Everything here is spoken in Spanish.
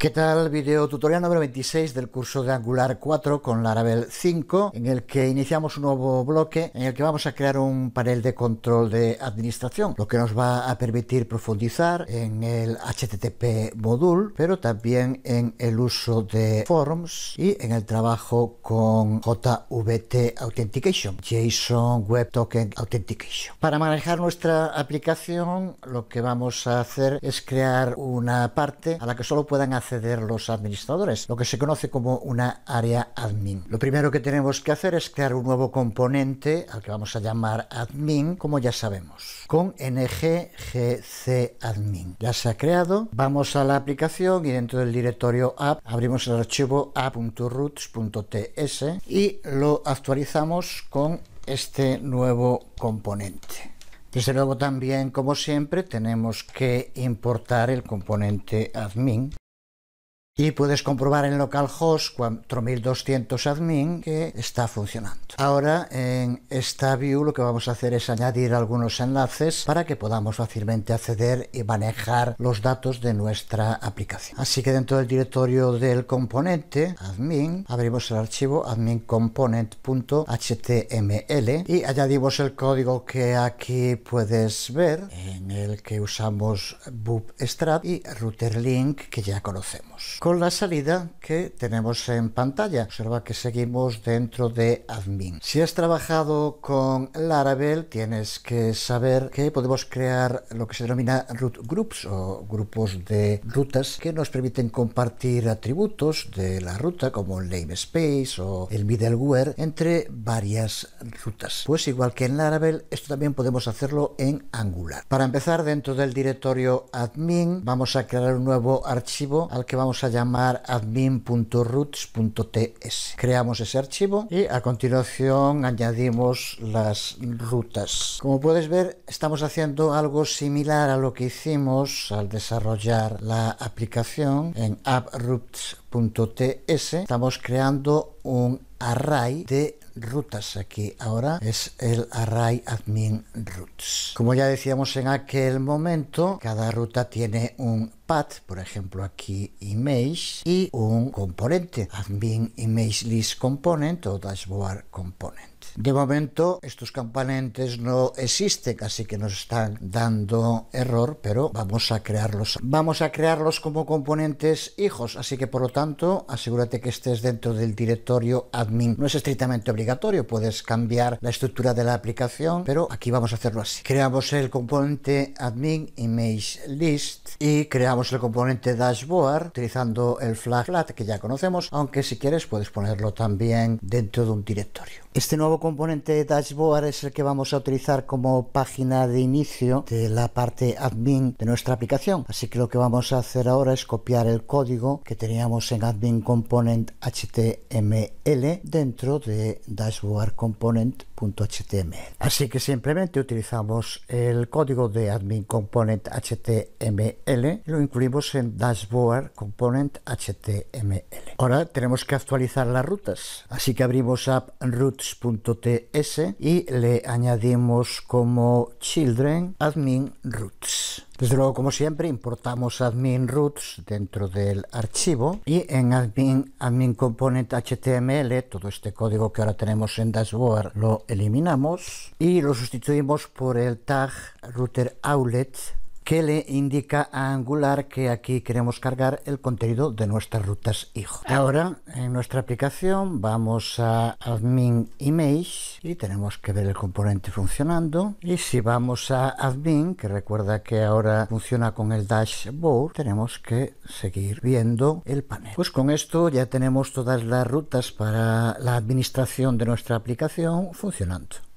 ¿Qué tal? Video tutorial número 26 del curso de Angular 4 con Laravel 5, en el que iniciamos un nuevo bloque en el que vamos a crear un panel de control de administración, lo que nos va a permitir profundizar en el HTTP module, pero también en el uso de forms y en el trabajo con JVT Authentication, JSON Web Token Authentication. Para manejar nuestra aplicación, lo que vamos a hacer es crear una parte a la que solo puedan hacer los administradores, lo que se conoce como una área admin. Lo primero que tenemos que hacer es crear un nuevo componente al que vamos a llamar admin, como ya sabemos, con nggcadmin admin. Ya se ha creado, vamos a la aplicación y dentro del directorio app abrimos el archivo ts y lo actualizamos con este nuevo componente. Desde luego también, como siempre, tenemos que importar el componente admin y puedes comprobar en localhost 4200 admin que está funcionando. Ahora en esta view lo que vamos a hacer es añadir algunos enlaces para que podamos fácilmente acceder y manejar los datos de nuestra aplicación. Así que dentro del directorio del componente admin abrimos el archivo admincomponent.html y añadimos el código que aquí puedes ver en el que usamos bootstrap y routerlink que ya conocemos con la salida que tenemos en pantalla. Observa que seguimos dentro de admin. Si has trabajado con Laravel, tienes que saber que podemos crear lo que se denomina root groups o grupos de rutas que nos permiten compartir atributos de la ruta como el namespace o el middleware entre varias rutas. Pues igual que en Laravel, esto también podemos hacerlo en Angular. Para empezar, dentro del directorio admin, vamos a crear un nuevo archivo al que vamos a llamar admin.roots.ts. Creamos ese archivo y a continuación añadimos las rutas. Como puedes ver, estamos haciendo algo similar a lo que hicimos al desarrollar la aplicación en approots.ts. Estamos creando un array de rutas aquí ahora es el array admin routes como ya decíamos en aquel momento cada ruta tiene un path por ejemplo aquí image y un componente admin image list component o dashboard component de momento estos componentes no existen, así que nos están dando error, pero vamos a crearlos. Vamos a crearlos como componentes hijos, así que por lo tanto asegúrate que estés dentro del directorio admin no es estrictamente obligatorio, puedes cambiar la estructura de la aplicación, pero aquí vamos a hacerlo así. Creamos el componente admin image list y creamos el componente dashboard utilizando el flag que ya conocemos, aunque si quieres puedes ponerlo también dentro de un directorio. Este nuevo componente dashboard es el que vamos a utilizar como página de inicio de la parte admin de nuestra aplicación. Así que lo que vamos a hacer ahora es copiar el código que teníamos en admin component HTML dentro de DashboardComponent.html Así que simplemente utilizamos el código de admin component y lo incluimos en dashboard component Ahora tenemos que actualizar las rutas, así que abrimos app y le añadimos como children admin roots. Desde luego, como siempre, importamos admin roots dentro del archivo y en admin, admin component HTML, todo este código que ahora tenemos en dashboard, lo eliminamos y lo sustituimos por el tag router outlet que le indica a Angular que aquí queremos cargar el contenido de nuestras rutas hijo. Ahora en nuestra aplicación vamos a admin image y tenemos que ver el componente funcionando y si vamos a admin que recuerda que ahora funciona con el dashboard tenemos que seguir viendo el panel. Pues con esto ya tenemos todas las rutas para la administración de nuestra aplicación funcionando.